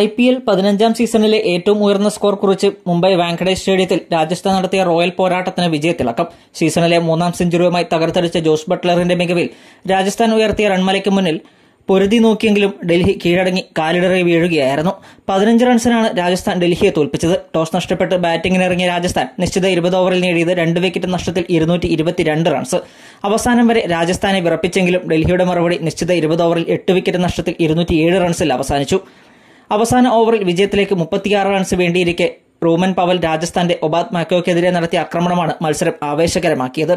I P L പതിനഞ്ചാം സീസണിലെ ഏറ്റവും ഉയർന്ന സ്കോർ കുറിച്ച് മുംബൈ വാങ്കഡേ സ്റ്റേഡിയത്തിൽ രാജസ്ഥാൻ നടത്തിയ റോയൽ പോരാട്ടത്തിന് വിജയത്തിളക്കം സീസണിലെ മൂന്നാം സെഞ്ചുറിയുമായി തകർത്തടിച്ച ജോസ് ബട്ട്ലറിന്റെ മികവിൽ രാജസ്ഥാൻ ഉയർത്തിയ റൺമലയ്ക്ക് മുന്നിൽ പൊരുതി നോക്കിയെങ്കിലും ഡൽഹി കീഴടങ്ങി കാലിടറി വീഴുകയായിരുന്നു പതിനഞ്ച് റൺസിനാണ് രാജസ്ഥാൻ ഡൽഹിയെ തോൽപ്പിച്ചത് ടോസ് നഷ്ടപ്പെട്ട് ബാറ്റിംഗിനിറങ്ങിയ രാജസ്ഥാൻ നിശ്ചിത ഇരുപത് ഓവറിൽ നേടിയത് രണ്ട് വിക്കറ്റ് നഷ്ടത്തിൽ ഇരുന്നൂറ്റി ഇരുപത്തിരണ്ട് റൺസ് അവസാനം വരെ രാജസ്ഥാനെ വിറപ്പിച്ചെങ്കിലും ഡൽഹിയുടെ മറുപടി നിശ്ചിത ഇരുപത് ഓവറിൽ എട്ട് വിക്കറ്റ് നഷ്ടത്തിൽ ഇരുന്നൂറ്റിയേഴ് റൺസിൽ അവസാനിച്ചു അവസാന ഓവറിൽ വിജയത്തിലേക്ക് മുപ്പത്തിയാറ് റൺസ് വേണ്ടിയിരിക്കെ റൂമൻ പവൽ രാജസ്ഥാന്റെ ഒബാദ് മാക്കോയ്ക്കെതിരെ നടത്തിയ ആക്രമണമാണ് മത്സരം ആവേശകരമാക്കിയത്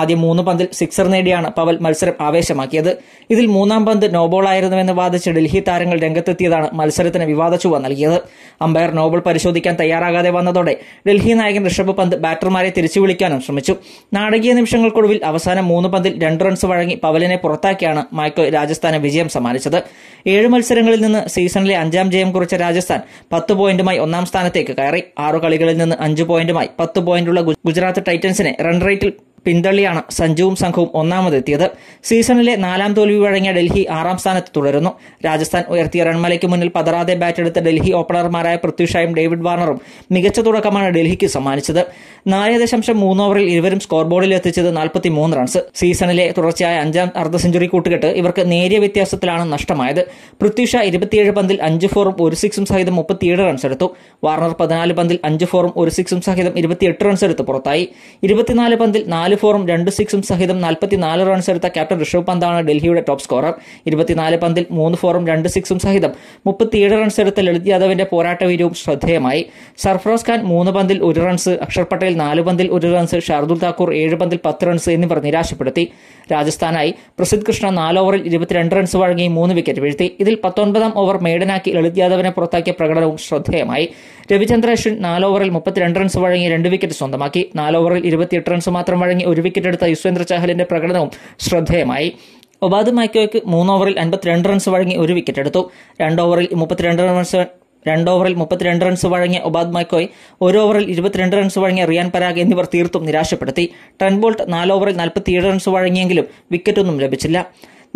ആദ്യം മൂന്ന് പന്തിൽ സിക്സർ നേടിയാണ് പവൽ മത്സരം ആവേശമാക്കിയത് ഇതിൽ മൂന്നാം പന്ത് നോബോളായിരുന്നുവെന്ന് വാദിച്ച് ഡൽഹി താരങ്ങൾ രംഗത്തെത്തിയതാണ് മത്സരത്തിന് വിവാദ ചുവ നൽകിയത് അമ്പയർ നോബോൾ പരിശോധിക്കാൻ തയ്യാറാകാതെ വന്നതോടെ ഡൽഹി നായകൻ ഋഷഭ് പന്ത് ബാറ്റർമാരെ തിരിച്ചു വിളിക്കാനും ശ്രമിച്ചു നാടകീയ നിമിഷങ്ങൾക്കൊടുവിൽ അവസാന മൂന്ന് പന്തിൽ രണ്ട് റൺസ് വഴങ്ങി പവലിനെ പുറത്താക്കിയാണ് മാക്കോയ് രാജസ്ഥാന് വിജയം സമ്മാനിച്ചത് ഏഴ് മത്സരങ്ങളിൽ നിന്ന് സീസണിലെ അഞ്ചാം ജയം കുറിച്ച രാജസ്ഥാൻ പത്ത് പോയിന്റുമായി ഒന്നാം സ്ഥാനത്തേക്ക് കയറി ആറു കളികളിൽ നിന്ന് അഞ്ച് പോയിന്റുമായി പത്ത് പോയിന്റുള്ള ഗുജറാത്ത് ടൈറ്റൻസിനെ റൺ റേറ്റിൽ പിന്തള്ളിയാണ് സഞ്ജുവും സംഘവും ഒന്നാമതെത്തിയത് സീസണിലെ നാലാം തോൽവി വഴങ്ങിയ ഡൽഹി ആറാം സ്ഥാനത്ത് തുടരുന്നു രാജസ്ഥാൻ ഉയർത്തിയ റൺമലയ്ക്ക് മുന്നിൽ പതറാതെ ബാറ്റെടുത്ത ഡൽഹി ഓപ്പണർമാരായ പൃഥ്വിഷായും ഡേവിഡ് വാർണറും മികച്ച തുടക്കമാണ് ഡൽഹിക്ക് സമ്മാനിച്ചത് നാല് ദശാംശം മൂന്ന് ഓവറിൽ ഇരുവരും സ്കോർ ബോർഡിൽ എത്തിച്ചത് നാൽപ്പത്തി മൂന്ന് റൺസ് സീസണിലെ തുടർച്ചയായ അഞ്ചാം അർദ്ധ സെഞ്ചുറി കൂട്ടുകെട്ട് ഇവർക്ക് നേരിയ വ്യത്യാസത്തിലാണ് നഷ്ടമായത് പൃഥ്വിഷ ഇരുപത്തിയേഴ് പന്തിൽ അഞ്ച് ഫോറും ഒരു സിക്സും സഹിതം മുപ്പത്തിയേഴ് റൺസ് എടുത്തു വാർണർ പതിനാല് പന്തിൽ അഞ്ച് ഫോറും ഒരു സിക്സും സഹിതം ഇരുപത്തിയെട്ട് റൺസ് എടുത്ത് പുറത്തായി ഇരുപത്തിനാല് പന്തിൽ നാല് നാല് ഫോറും രണ്ട് സിക്സും സഹിതം നാൽപ്പത്തിനാല് റൺസ് എടുത്ത ക്യാപ്റ്റൻ ഋഷഭ് പന്താണ് ഡൽഹിയുടെ ടോപ്പ് സ്കോറർ ഇരുപത്തിനാല് പന്തിൽ മൂന്ന് ഫോറും രണ്ട് സിക്സും സഹിതം മുപ്പത്തിയേഴ് റൺസ് എടുത്ത ലളിത് യാദവിന്റെ പോരാട്ടവീര്യവും ശ്രദ്ധേയമായി സർഫ്രോസ് ഖാൻ മൂന്ന് പന്തിൽ ഒരു റൺസ് അക്ഷർ പട്ടേൽ നാല് പന്തിൽ ഒരു റൺസ് ഷാർദുൽ താക്കൂർ ഏഴ് പന്തിൽ പത്ത് റൺസ് എന്നിവർ നിരാശപ്പെടുത്തി രാജസ്ഥാനായി പ്രസിദ്ധ് കൃഷ്ണ നാല് ഓവറിൽ ഇരുപത്തിരണ്ട് റൺസ് വഴങ്ങി മൂന്ന് വിക്കറ്റ് വീഴ്ത്തി ഇതിൽ പത്തൊൻപതാം ഓവർ മേഡനാക്കി ലളിത് യാദവിനെ പുറത്താക്കിയ പ്രകടനവും ശ്രദ്ധേയമായി രവിചന്ദ്ര അശ്വിൻ നാല് ഓവറിൽ മുപ്പത്തിരണ്ട് റൺസ് വഴങ്ങി രണ്ട് വിക്കറ്റ് സ്വന്തമാക്കി നാല് ഓവറിൽ ഇരുപത്തിയെട്ട് റൺസ് മാത്രം വഴങ്ങി ഇറങ്ങി ഒരു വിക്കറ്റ് എടുത്ത യുസ്വേന്ദ്ര ചഹലിന്റെ പ്രകടനവും ശ്രദ്ധേയമായി ഒബാദ് മൈക്കോയ്ക്ക് മൂന്ന് ഓവറിൽ അൻപത്തിരണ്ട് റൺസ് വഴങ്ങി ഒരു വിക്കറ്റ് എടുത്തു രണ്ട് ഓവറിൽ മുപ്പത്തിരണ്ട് റൺസ് രണ്ട് ഓവറിൽ മുപ്പത്തിരണ്ട് റൺസ് വഴങ്ങിയ ഒബാദ് മൈക്കോയ് ഒരു ഓവറിൽ ഇരുപത്തിരണ്ട് റൺസ് വഴങ്ങിയ റിയാൻ പരാഗ് എന്നിവർ തീർത്തും നിരാശപ്പെടുത്തി ട്രൻബോൾട്ട് നാല് ഓവറിൽ നാൽപ്പത്തിയേഴ് റൺസ് വഴങ്ങിയെങ്കിലും വിക്കറ്റൊന്നും ലഭിച്ചില്ല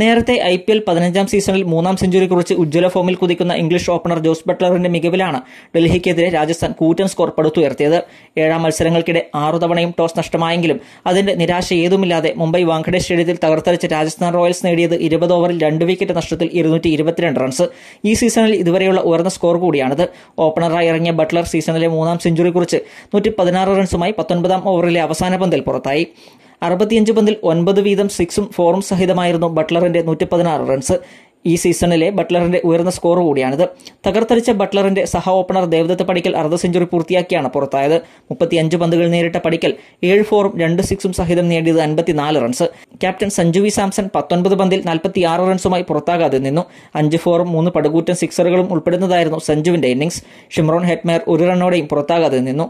നേരത്തെ ഐ പി എൽ പതിനഞ്ചാം സീസണിൽ മൂന്നാം സെഞ്ചുറി കുറിച്ച് ഉജ്ജ്വല ഫോമിൽ കുതിക്കുന്ന ഇംഗ്ലീഷ് ഓപ്പണർ ജോസ് ബട്ട്ലറിന്റെ മികവിലാണ് ഡൽഹിക്കെതിരെ രാജസ്ഥാൻ കൂറ്റൻ സ്കോർ പടുത്തുയർത്തിയത് ഏഴാം മത്സരങ്ങൾക്കിടെ ആറു തവണയും ടോസ് നഷ്ടമായെങ്കിലും അതിന്റെ നിരാശ ഏതുമില്ലാതെ മുംബൈ വാങ്കഡെ സ്റ്റേഡിയത്തിൽ തകർത്തടിച്ച് രാജസ്ഥാൻ റോയൽസ് നേടിയത് ഇരുപത് ഓവറിൽ രണ്ട് വിക്കറ്റ് നഷ്ടത്തിൽ ഇരുന്നൂറ്റി ഇരുപത്തിരണ്ട് റൺസ് ഈ സീസണിൽ ഇതുവരെയുള്ള ഉയർന്ന സ്കോർ കൂടിയാണിത് ഓപ്പണറായി ഇറങ്ങിയ ബട്ട്ലർ സീസണിലെ മൂന്നാം സെഞ്ചുറി കുറിച്ച് നൂറ്റി പതിനാറ് റൺസുമായി പത്തൊൻപതാം ഓവറിലെ അവസാന പന്തിൽ പുറത്തായി അറുപത്തിയഞ്ച് പന്തിൽ ഒൻപത് വീതം സിക്സും ഫോറും സഹിതമായിരുന്നു ബട്ട്ലറിന്റെ നൂറ്റി പതിനാറ് റൺസ് ഈ സീസണിലെ ബട്ട്ലറിന്റെ ഉയർന്ന സ്കോർ കൂടിയാണിത് തകർത്തടിച്ച ബട്ട്ലറിന്റെ സഹ ഓപ്പണർ ദേവദത്ത് പടിക്കൽ അർദ്ധ സെഞ്ചുറി പൂർത്തിയാക്കിയാണ് പുറത്തായത് മുപ്പത്തിയഞ്ച് പന്തുകൾ നേരിട്ട പടിക്കൽ ഏഴ് ഫോറും രണ്ട് സിക്സും സഹിതം നേടിയത് അൻപത്തിനാല് runs captain Sanju V Samson പത്തൊൻപത് പന്തിൽ നാൽപ്പത്തിയാറ് റൺസുമായി പുറത്താകാതെ നിന്നു അഞ്ച് ഫോറും മൂന്ന് പടുകൂറ്റൻ സിക്സറുകളും ഉൾപ്പെടുന്നതായിരുന്നു സഞ്ജുവിന്റെ ഇന്നിംഗ്സ് ഷിമ്രോൺ ഹെറ്റ്മേർ ഒരു റണ്ണോടെയും പുറത്താകാതെ നിന്നു